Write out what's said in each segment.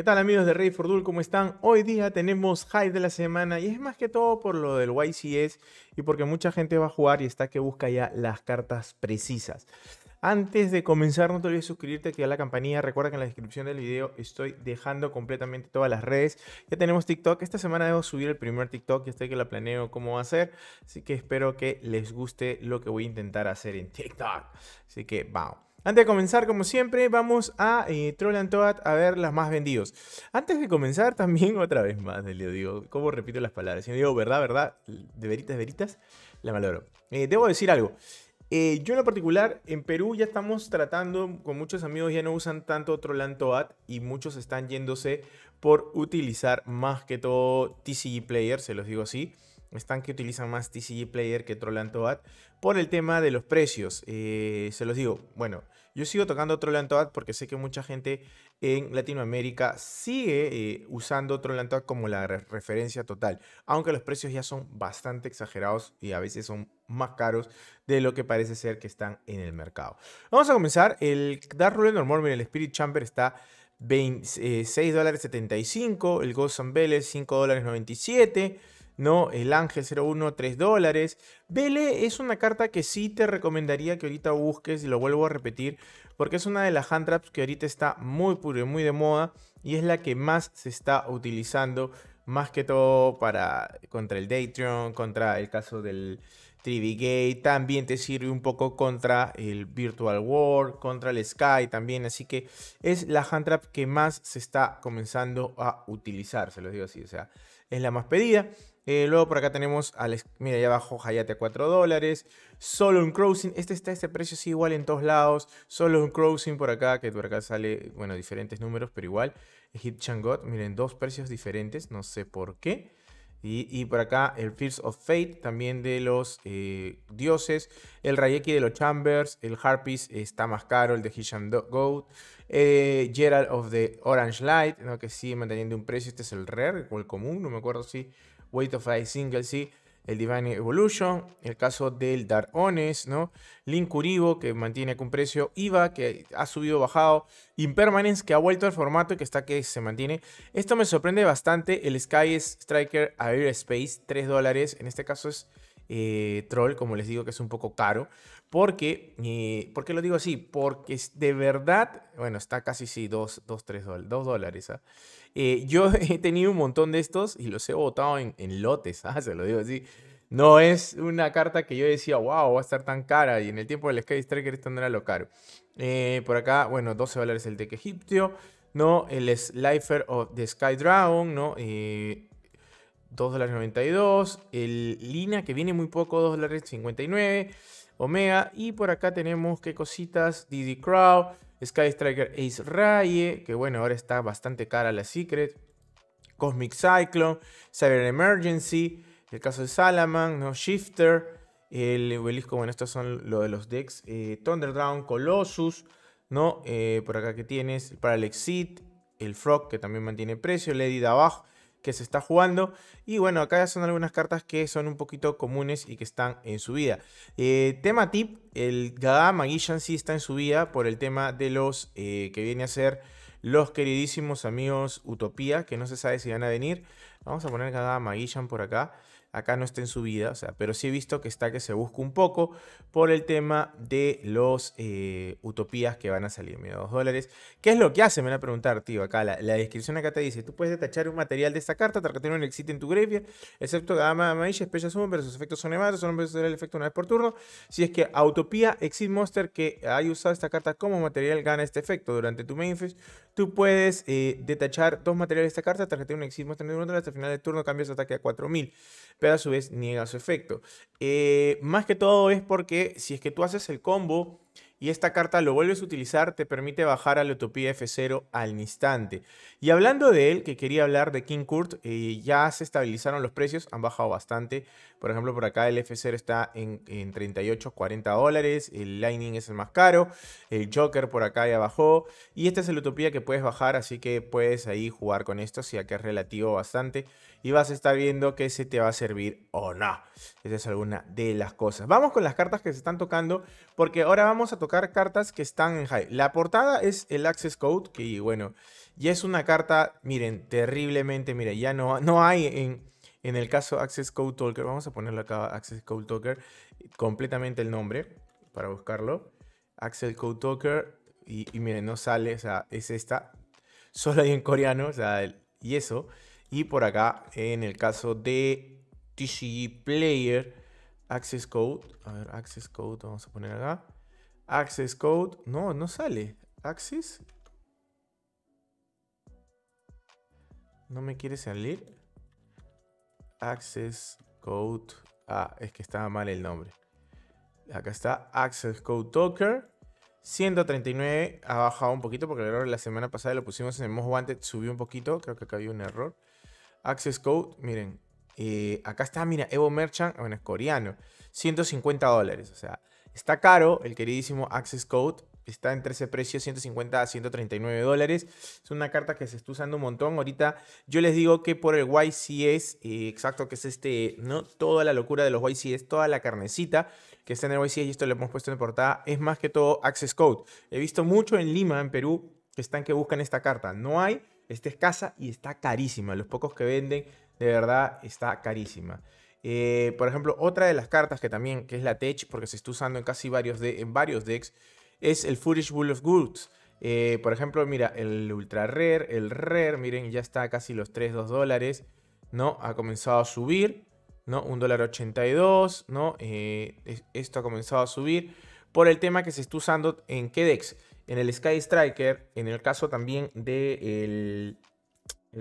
¿Qué tal amigos de Rey Dul, ¿Cómo están? Hoy día tenemos hype de la semana y es más que todo por lo del YCS y porque mucha gente va a jugar y está que busca ya las cartas precisas. Antes de comenzar, no te olvides suscribirte, a la campanilla. Recuerda que en la descripción del video estoy dejando completamente todas las redes. Ya tenemos TikTok. Esta semana debo subir el primer TikTok. y estoy que la planeo cómo va a ser. Así que espero que les guste lo que voy a intentar hacer en TikTok. Así que vamos. Antes de comenzar, como siempre, vamos a eh, Troll and Toad a ver las más vendidos. Antes de comenzar, también otra vez más, le digo, ¿cómo repito las palabras? Si digo verdad, verdad, de veritas, de veritas, la valoro. Eh, debo decir algo. Eh, yo en lo particular, en Perú ya estamos tratando, con muchos amigos ya no usan tanto Toad y muchos están yéndose por utilizar más que todo TCG Player, se los digo así están que utilizan más TCG Player que Troll Toad por el tema de los precios. Eh, se los digo, bueno, yo sigo tocando Troll Toad porque sé que mucha gente en Latinoamérica sigue eh, usando Troll Toad como la referencia total, aunque los precios ya son bastante exagerados y a veces son más caros de lo que parece ser que están en el mercado. Vamos a comenzar. El Dark Ruler Normal, en el Spirit Chamber está $26.75, eh, el Ghost and Bell $5.97. ¿no? El Ángel 01, 3 dólares. Vele es una carta que sí te recomendaría que ahorita busques, y lo vuelvo a repetir, porque es una de las hand traps que ahorita está muy puro y muy de moda, y es la que más se está utilizando, más que todo para, contra el Daytron, contra el caso del Trivigate también te sirve un poco contra el Virtual World, contra el Sky también. Así que es la handtrap que más se está comenzando a utilizar, se los digo así. O sea, es la más pedida. Eh, luego por acá tenemos, al, mira, allá abajo Hayate a 4 dólares. Solo un Crossing, este está, este precio es igual en todos lados. Solo un Crossing por acá, que por acá sale, bueno, diferentes números, pero igual. Hit God, miren, dos precios diferentes, no sé por qué. Y, por acá el Fierce of Fate, también de los eh, dioses. El Rayeki de los Chambers. El Harpies eh, está más caro, el de Hisham Goat. Eh, Gerald of the Orange Light, ¿no? que sigue manteniendo un precio. Este es el rare o el común, no me acuerdo si. Weight of Ice Single, sí el Divine Evolution, el caso del Darones, ¿no? Link Uribo, que mantiene con precio, IVA, que ha subido bajado, Impermanence, que ha vuelto al formato y que está que se mantiene. Esto me sorprende bastante, el Sky Striker Air Space, 3 dólares, en este caso es eh, troll, como les digo, que es un poco caro. Porque, eh, ¿Por qué lo digo así? Porque de verdad, bueno, está casi sí, 2, 2, 3 dólares. ¿ah? Eh, yo he tenido un montón de estos y los he botado en, lotes, ¿ah? se lo digo así. No es una carta que yo decía, wow, va a estar tan cara. Y en el tiempo del Sky Striker esto no era lo caro. Eh, por acá, bueno, 12 dólares el deck egipcio, ¿no? El Slifer of the Sky Dragon, ¿no? $2.92. El Lina que viene muy poco, $2.59. Omega. Y por acá tenemos qué cositas. Didi Crow. Sky Striker Ace Raye. Que bueno, ahora está bastante cara la Secret. Cosmic Cyclone. Cyber Emergency. El caso de Salaman. No Shifter. El obelisco. Bueno, estos son lo de los decks. Eh, Colossus. ¿No? Eh, por acá que tienes. El Parallax El Frog que también mantiene precio. Lady de abajo que se está jugando. Y bueno, acá ya son algunas cartas que son un poquito comunes y que están en su vida. Eh, tema tip, el Gaga Magician sí está en su vida por el tema de los eh, que viene a ser los queridísimos amigos Utopía, que no se sabe si van a venir. Vamos a poner Gaga Magician por acá acá no está en subida, o sea, pero sí he visto que está que se busca un poco por el tema de los eh, utopías que van a salir, mira, 2 dólares. ¿Qué es lo que hace? Me van a preguntar, tío, acá la, descripción acá te dice, tú puedes detachar un material de esta carta, y un exit en tu graveyard, excepto gama amarilla, especial sumo, pero sus efectos son nevados, solo puedes usar el efecto una vez por turno. Si es que utopía, exit monster que haya usado esta carta como material gana este efecto. Durante tu main phase, tú puedes eh, detachar dos materiales de esta carta, y un exit monster en tu hasta el final del turno cambias ataque a 4000 pero a su vez niega su efecto. Eh, más que todo es porque si es que tú haces el combo y esta carta lo vuelves a utilizar, te permite bajar a la utopía F0 al instante. Y hablando de él, que quería hablar de King Kurt, eh, ya se estabilizaron los precios, han bajado bastante. Por ejemplo, por acá el F0 está en, 38, 40 dólares. El Lightning es el más caro. El Joker por acá ya bajó. Y esta es el Utopía que puedes bajar, así que puedes ahí jugar con esto, si que es relativo bastante. Y vas a estar viendo que se te va a servir o no. Esa es alguna de las cosas. Vamos con las cartas que se están tocando, porque ahora vamos a tocar cartas que están en high. La portada es el Access Code, que bueno, ya es una carta, miren, terriblemente, miren, ya no, no hay en, el caso Access Code Talker, vamos a ponerlo acá, Access Code Talker, completamente el nombre para buscarlo. Access Code Talker, y, miren, no sale, o sea, es esta, solo hay en coreano, o sea, y eso. Y por acá, en el caso de TCG Player, Access Code, a ver, Access Code, vamos a poner acá. Access Code, no, no sale. Access no me quiere salir. Access Code. Ah, es que estaba mal el nombre. Acá está Access Code Talker. 139 ha bajado un poquito porque el error la semana pasada lo pusimos en el Most Wanted, subió un poquito. Creo que acá había un error. Access Code, miren. Eh, acá está, mira, Evo Merchant, bueno, es coreano. 150 dólares. O sea, está caro el queridísimo Access Code Está entre ese precio 150 a 139 dólares. Es una carta que se está usando un montón. Ahorita yo les digo que por el YCS, eh, exacto, que es este, ¿no? Toda la locura de los YCS, toda la carnecita que está en el YCS, y esto lo hemos puesto en portada, es más que todo Access Code. He visto mucho en Lima, en Perú, que están que buscan esta carta. No hay, está escasa y está carísima. Los pocos que venden, de verdad, está carísima. Eh, por ejemplo, otra de las cartas que también, que es la Tech, porque se está usando en casi varios, de, en varios decks, es el footage Bull of Goods. Eh, por ejemplo, mira, el Ultra Rare, el Rare, miren, ya está casi los 3, 2 dólares, ¿no? Ha comenzado a subir, ¿no? un dólar 82, ¿no? Eh, esto ha comenzado a subir por el tema que se está usando en qué decks. En el Sky Striker, en el caso también de el,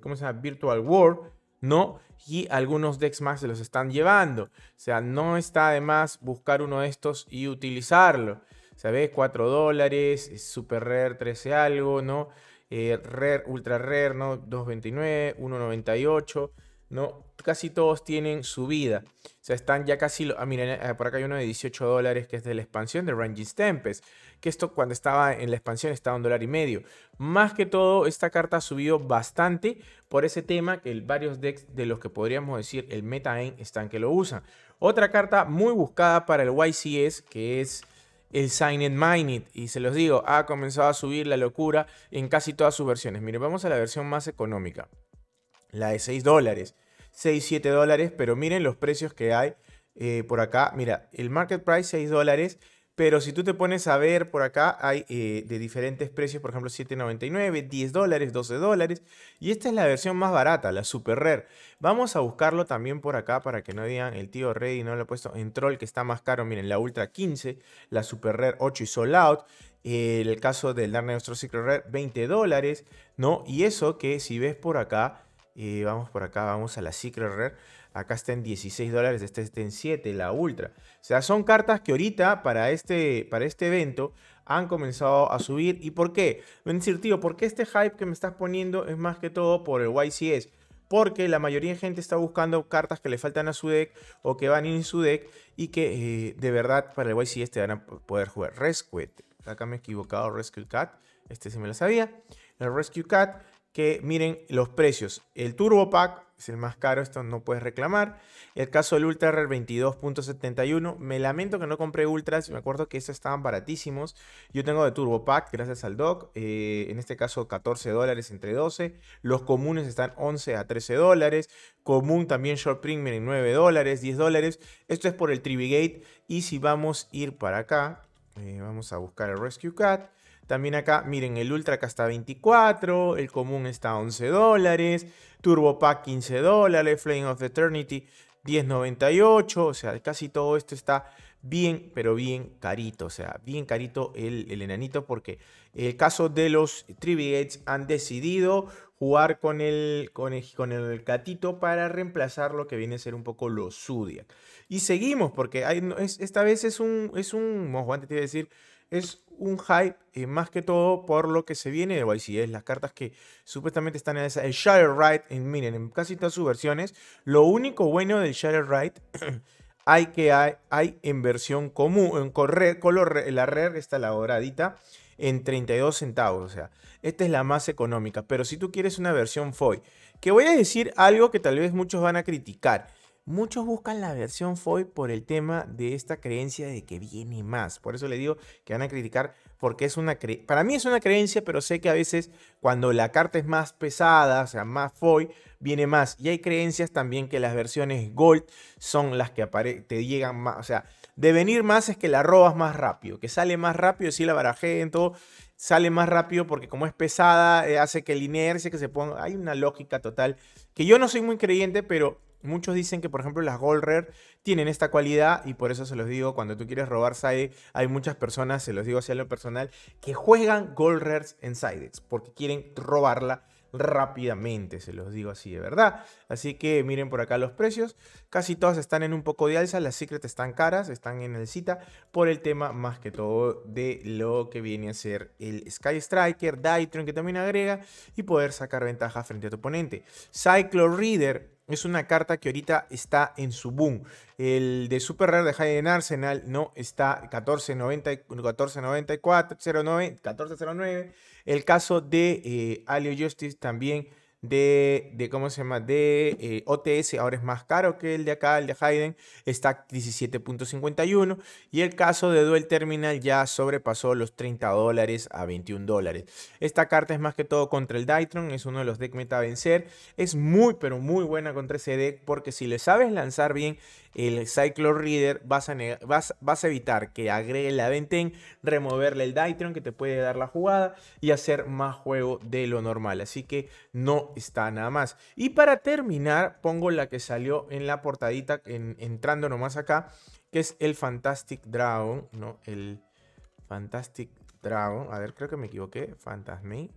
¿cómo se llama? Virtual World, ¿no? Y algunos decks más se los están llevando. O sea, no está de más buscar uno de estos y utilizarlo. ¿sabes? 4 dólares, Super Rare 13 algo, ¿no? Eh, rare, Ultra Rare, ¿no? 2.29, 1.98, ¿no? Casi todos tienen subida. O sea, están ya casi... Ah, miren, ah, por acá hay uno de 18 dólares que es de la expansión de Ranges Tempest. Que esto cuando estaba en la expansión estaba un dólar y medio. Más que todo, esta carta ha subido bastante por ese tema que varios decks de los que podríamos decir el meta en están que lo usan. Otra carta muy buscada para el YCS que es el Sign and Mine It. Y se los digo, ha comenzado a subir la locura en casi todas sus versiones. Miren, vamos a la versión más económica, la de 6 dólares, 6, 7 dólares, pero miren los precios que hay eh, por acá. Mira, el market price 6 dólares pero si tú te pones a ver por acá, hay eh, de diferentes precios, por ejemplo, 7.99, 10 dólares, 12 dólares. Y esta es la versión más barata, la Super Rare. Vamos a buscarlo también por acá para que no digan el tío Reddy no lo ha puesto en Troll, que está más caro. Miren, la Ultra 15, la Super Rare 8 y Sold Out. el caso del Dark Nuestro Secret Rare, 20 dólares, ¿no? Y eso que si ves por acá, eh, vamos por acá, vamos a la Secret Rare. Acá está en 16 dólares, este está en 7, la Ultra. O sea, son cartas que ahorita para este, para este evento han comenzado a subir. ¿Y por qué? a decir, tío, ¿por qué este hype que me estás poniendo es más que todo por el YCS? Porque la mayoría de gente está buscando cartas que le faltan a su deck o que van en su deck y que eh, de verdad para el YCS te van a poder jugar. Rescue. Acá me he equivocado, Rescue Cat. Este sí me lo sabía. El Rescue Cat que miren los precios. El Turbo Pack es el más caro, esto no puedes reclamar. El caso del Ultra Rare 22.71, me lamento que no compré Ultras, me acuerdo que estos estaban baratísimos. Yo tengo de Turbo Pack, gracias al doc, eh, en este caso 14 dólares entre 12. Los comunes están 11 a 13 dólares. Común también Short Primer en 9 dólares, 10 dólares. Esto es por el Trivigate. Y si vamos a ir para acá, eh, vamos a buscar el Rescue Cat. También acá, miren, el Ultra acá está 24, el común está 11 dólares, Turbo Pack 15 dólares, Flame of Eternity 10.98, o sea, casi todo esto está bien, pero bien carito, o sea, bien carito el, enanito porque el caso de los Triviates han decidido jugar con el, con el, gatito para reemplazar lo que viene a ser un poco los Zodiac. Y seguimos porque esta vez es un, es un, antes te iba a decir, es un hype eh, más que todo por lo que se viene de es las cartas que supuestamente están en esa. El Shadow Ride, en, miren, en casi todas sus versiones. Lo único bueno del Shadow Ride hay que hay, hay, en versión común, en correr, color, la red está la doradita en 32 centavos, o sea, esta es la más económica, pero si tú quieres una versión foil, que voy a decir algo que tal vez muchos van a criticar. Muchos buscan la versión FOI por el tema de esta creencia de que viene más. Por eso le digo que van a criticar porque es una creencia. Para mí es una creencia, pero sé que a veces cuando la carta es más pesada, o sea, más FOI, viene más. Y hay creencias también que las versiones Gold son las que te llegan más. O sea, de venir más es que la robas más rápido, que sale más rápido, si la barajé en todo sale más rápido porque como es pesada, eh, hace que la inercia, que se ponga, hay una lógica total, que yo no soy muy creyente, pero Muchos dicen que, por ejemplo, las Gold Rare tienen esta cualidad y por eso se los digo, cuando tú quieres robar Side, hay muchas personas, se los digo a lo personal, que juegan Gold Rares en Sidex porque quieren robarla rápidamente, se los digo así de verdad. Así que miren por acá los precios, casi todas están en un poco de alza, las Secret están caras, están en el cita por el tema más que todo de lo que viene a ser el Sky Striker, Dytron que también agrega y poder sacar ventaja frente a tu oponente. Cyclo Reader es una carta que ahorita está en su boom. El de Super Rare de Hayden Arsenal no está 1490, 1494, 09, 1409. El caso de eh, Alio Justice también de, de ¿cómo se llama? De eh, OTS, ahora es más caro que el de acá, el de Hayden, está 17.51 y el caso de Duel Terminal ya sobrepasó los 30 dólares a 21 dólares. Esta carta es más que todo contra el Dytron, es uno de los decks meta vencer, es muy pero muy buena contra ese deck porque si le sabes lanzar bien el Cyclo Reader, vas a, evitar que agregue la Venten, removerle el Dytron que te puede dar la jugada y hacer más juego de lo normal. Así que no está nada más. Y para terminar, pongo la que salió en la portadita, entrando nomás acá, que es el Fantastic Dragon, ¿no? El Fantastic Dragon. A ver, creo que me equivoqué. Fantasme.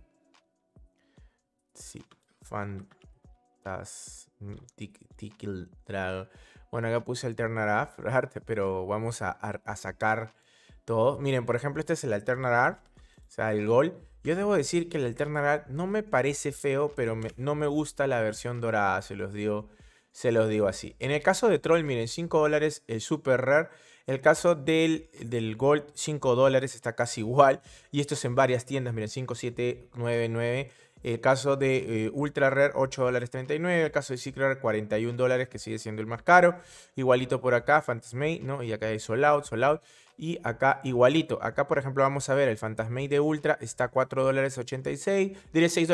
Sí, Fantastic Dragon. Bueno, acá puse Alternar Art, pero vamos a, sacar todo. Miren, por ejemplo, este es el Alternar Art, o sea, el Gold. Yo debo decir que el Alternar Art no me parece feo, pero no me gusta la versión dorada, se los digo. Se los digo así. En el caso de Troll, miren, 5 dólares el Super Rare. El caso del, del Gold, 5 dólares, está casi igual. Y esto es en varias tiendas, miren, 5, 7, 9, 9. El caso de eh, Ultra Rare, $8.39. dólares El caso de Secret 41 dólares, que sigue siendo el más caro. Igualito por acá, Fantasmay, ¿no? Y acá hay Sold Out, Sold Out. Y acá igualito. Acá, por ejemplo, vamos a ver el fantasmay de Ultra está 4 dólares Diré $6.86,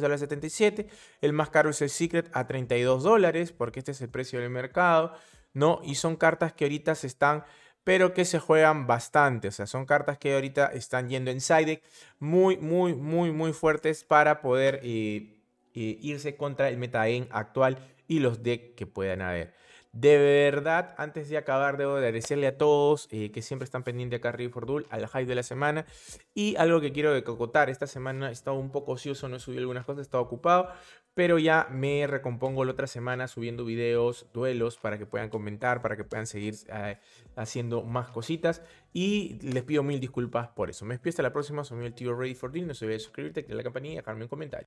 dólares dólares El más caro es el Secret a 32 dólares, porque este es el precio del mercado, ¿no? Y son cartas que ahorita se están pero que se juegan bastante. O sea, son cartas que ahorita están yendo en side deck muy, muy, muy, muy fuertes para poder eh, eh, irse contra el meta game actual y los decks que puedan haber. De verdad, antes de acabar, debo agradecerle a todos eh, que siempre están pendientes acá for Fordul, al hype de la semana. Y algo que quiero decocotar. esta semana he estado un poco ocioso, no he subido algunas cosas, he estado ocupado, pero ya me recompongo la otra semana subiendo videos, duelos, para que puedan comentar, para que puedan seguir eh, haciendo más cositas. Y les pido mil disculpas por eso. Me despido hasta la próxima, soy el tío Ready for Deal, no se olviden suscribirte, activar la campanita y dejarme un comentario.